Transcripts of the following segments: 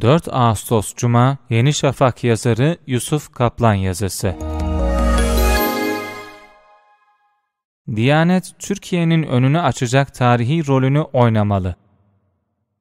4 Ağustos Cuma Yeni Şafak yazarı Yusuf Kaplan yazısı. Diyanet Türkiye'nin önünü açacak tarihi rolünü oynamalı.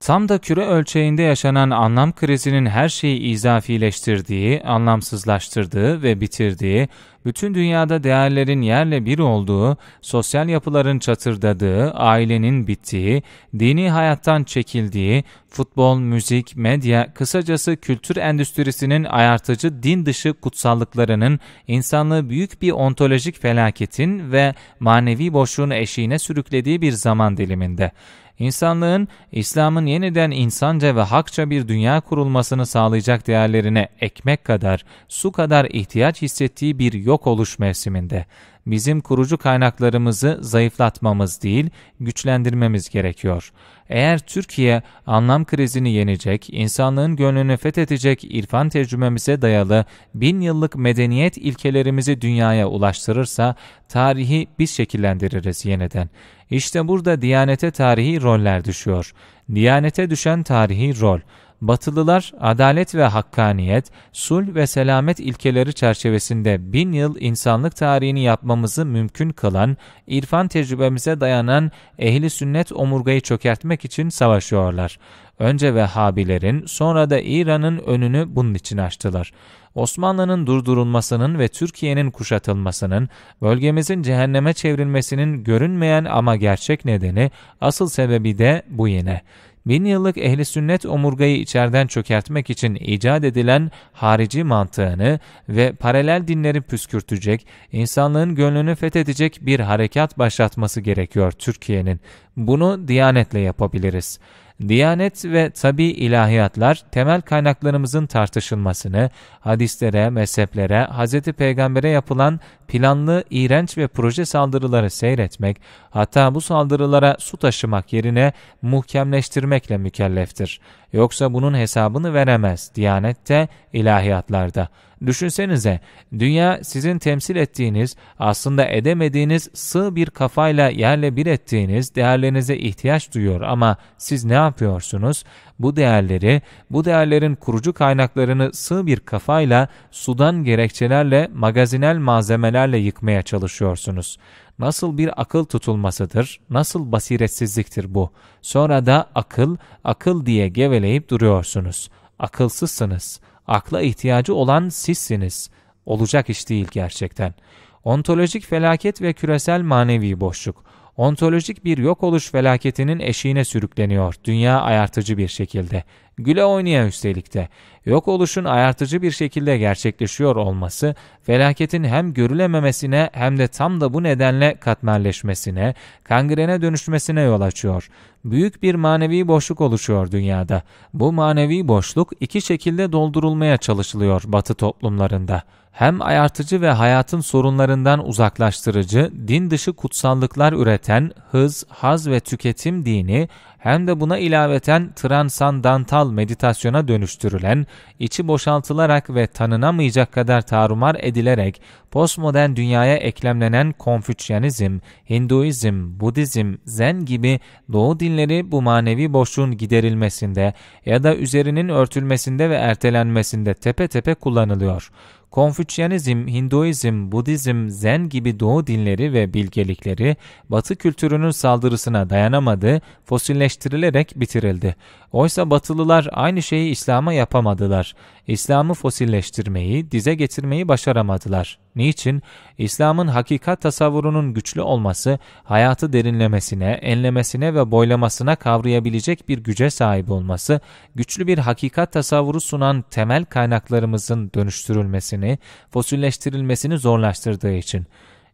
Tam da küre ölçeğinde yaşanan anlam krizinin her şeyi izafileştirdiği, anlamsızlaştırdığı ve bitirdiği, bütün dünyada değerlerin yerle bir olduğu, sosyal yapıların çatırdadığı, ailenin bittiği, dini hayattan çekildiği, futbol, müzik, medya, kısacası kültür endüstrisinin ayartıcı din dışı kutsallıklarının insanlığı büyük bir ontolojik felaketin ve manevi boşluğun eşiğine sürüklediği bir zaman diliminde insanlığın İslam'ın yeniden insanca ve hakça bir dünya kurulmasını sağlayacak değerlerine ekmek kadar, su kadar ihtiyaç hissettiği bir yok oluş mevsiminde bizim kurucu kaynaklarımızı zayıflatmamız değil, güçlendirmemiz gerekiyor. Eğer Türkiye anlam krizini yenecek, insanlığın gönlünü fethedecek irfan tecrübemize dayalı bin yıllık medeniyet ilkelerimizi dünyaya ulaştırırsa tarihi biz şekillendiririz yeniden. İşte burada Diyanete tarihi roller düşüyor. Diyanete düşen tarihi rol Batılılar adalet ve hakkaniyet, sulh ve selamet ilkeleri çerçevesinde bin yıl insanlık tarihini yapmamızı mümkün kılan, irfan tecrübemize dayanan ehli sünnet omurgayı çökertmek için savaşıyorlar. Önce Vehhabilerin, sonra da İran'ın önünü bunun için açtılar. Osmanlı'nın durdurulmasının ve Türkiye'nin kuşatılmasının, bölgemizin cehenneme çevrilmesinin görünmeyen ama gerçek nedeni, asıl sebebi de bu yine.'' bin yıllık ehli sünnet omurgayı içerden çökertmek için icat edilen harici mantığını ve paralel dinleri püskürtecek, insanlığın gönlünü fethedecek bir harekat başlatması gerekiyor Türkiye'nin. Bunu diyanetle yapabiliriz. Diyanet ve tabi ilahiyatlar temel kaynaklarımızın tartışılmasını, hadislere, mezheplere, Hz. Peygamber'e yapılan planlı, iğrenç ve proje saldırıları seyretmek, hatta bu saldırılara su taşımak yerine muhkemleştirmekle mükelleftir. Yoksa bunun hesabını veremez Diyanet'te, ilahiyatlarda. Düşünsenize, dünya sizin temsil ettiğiniz, aslında edemediğiniz sığ bir kafayla yerle bir ettiğiniz değerlerinize ihtiyaç duyuyor ama siz ne yapıyorsunuz? bu değerleri, bu değerlerin kurucu kaynaklarını sığ bir kafayla, sudan gerekçelerle, magazinel malzemelerle yıkmaya çalışıyorsunuz. Nasıl bir akıl tutulmasıdır, nasıl basiretsizliktir bu? Sonra da akıl, akıl diye geveleyip duruyorsunuz. Akılsızsınız. Akla ihtiyacı olan sizsiniz. Olacak iş değil gerçekten. Ontolojik felaket ve küresel manevi boşluk ontolojik bir yok oluş felaketinin eşiğine sürükleniyor dünya ayartıcı bir şekilde güle oynaya üstelik de yok oluşun ayartıcı bir şekilde gerçekleşiyor olması, felaketin hem görülememesine hem de tam da bu nedenle katmerleşmesine, kangrene dönüşmesine yol açıyor. Büyük bir manevi boşluk oluşuyor dünyada. Bu manevi boşluk iki şekilde doldurulmaya çalışılıyor batı toplumlarında. Hem ayartıcı ve hayatın sorunlarından uzaklaştırıcı, din dışı kutsallıklar üreten hız, haz ve tüketim dini hem de buna ilaveten transandantal meditasyona dönüştürülen, içi boşaltılarak ve tanınamayacak kadar tarumar edilerek postmodern dünyaya eklemlenen Konfüçyanizm, Hinduizm, Budizm, Zen gibi doğu dinleri bu manevi boşluğun giderilmesinde ya da üzerinin örtülmesinde ve ertelenmesinde tepe tepe kullanılıyor. Konfüçyanizm, Hinduizm, Budizm, Zen gibi doğu dinleri ve bilgelikleri batı kültürünün saldırısına dayanamadı, fosilleştirilerek bitirildi. Oysa batılılar aynı şeyi İslam'a yapamadılar. İslam'ı fosilleştirmeyi, dize getirmeyi başaramadılar. Niçin? İslam'ın hakikat tasavvurunun güçlü olması, hayatı derinlemesine, enlemesine ve boylamasına kavrayabilecek bir güce sahip olması, güçlü bir hakikat tasavvuru sunan temel kaynaklarımızın dönüştürülmesini, fosilleştirilmesini zorlaştırdığı için.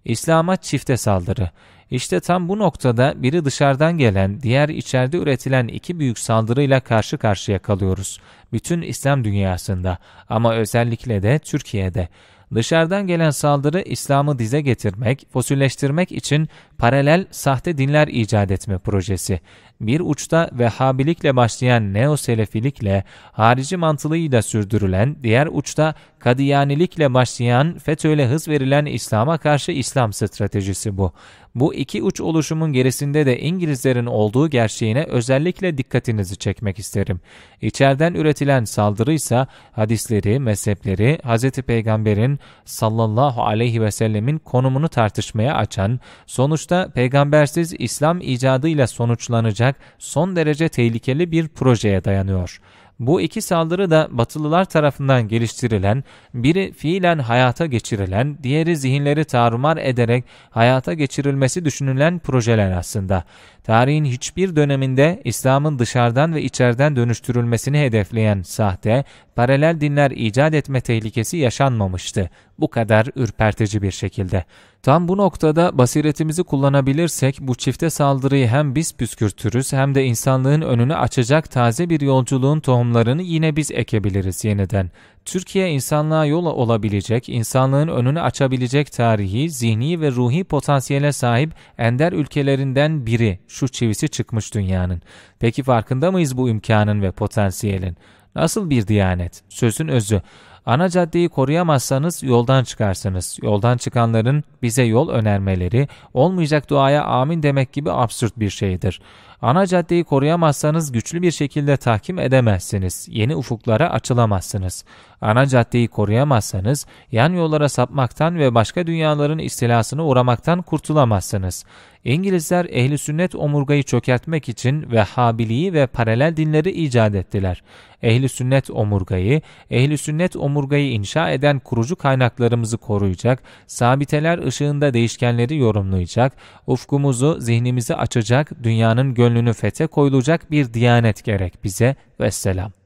İslam'a çifte saldırı. İşte tam bu noktada biri dışarıdan gelen, diğer içeride üretilen iki büyük saldırıyla karşı karşıya kalıyoruz. Bütün İslam dünyasında ama özellikle de Türkiye'de. Dışarıdan gelen saldırı İslam'ı dize getirmek, fosilleştirmek için paralel sahte dinler icat etme projesi. Bir uçta Vehhabilikle başlayan Neo-Selefilikle, harici mantılığıyla sürdürülen, diğer uçta Kadiyanilikle başlayan, FETÖ'yle hız verilen İslam'a karşı İslam stratejisi bu bu iki uç oluşumun gerisinde de İngilizlerin olduğu gerçeğine özellikle dikkatinizi çekmek isterim. İçeriden üretilen saldırı ise hadisleri, mezhepleri, Hz. Peygamber'in sallallahu aleyhi ve sellemin konumunu tartışmaya açan, sonuçta peygambersiz İslam icadıyla sonuçlanacak son derece tehlikeli bir projeye dayanıyor. Bu iki saldırı da Batılılar tarafından geliştirilen, biri fiilen hayata geçirilen, diğeri zihinleri tarumar ederek hayata geçirilmesi düşünülen projeler aslında. Tarihin hiçbir döneminde İslam'ın dışarıdan ve içeriden dönüştürülmesini hedefleyen sahte, paralel dinler icat etme tehlikesi yaşanmamıştı bu kadar ürpertici bir şekilde. Tam bu noktada basiretimizi kullanabilirsek bu çifte saldırıyı hem biz püskürtürüz hem de insanlığın önünü açacak taze bir yolculuğun tohumlarını yine biz ekebiliriz yeniden. Türkiye insanlığa yola olabilecek, insanlığın önünü açabilecek tarihi, zihni ve ruhi potansiyele sahip ender ülkelerinden biri şu çivisi çıkmış dünyanın. Peki farkında mıyız bu imkanın ve potansiyelin? Nasıl bir diyanet? Sözün özü. Ana caddeyi koruyamazsanız yoldan çıkarsınız. Yoldan çıkanların bize yol önermeleri olmayacak duaya amin demek gibi absürt bir şeydir. Ana caddeyi koruyamazsanız güçlü bir şekilde tahkim edemezsiniz. Yeni ufuklara açılamazsınız. Ana caddeyi koruyamazsanız yan yollara sapmaktan ve başka dünyaların istilasına uğramaktan kurtulamazsınız. İngilizler ehli sünnet omurgayı çökertmek için Vehhabiliği ve paralel dinleri icat ettiler. Ehli sünnet omurgayı, ehli sünnet omurgayı inşa eden kurucu kaynaklarımızı koruyacak, sabiteler ışığında değişkenleri yorumlayacak, ufkumuzu, zihnimizi açacak, dünyanın gö gönlünü fete koyulacak bir diyanet gerek bize. Vesselam.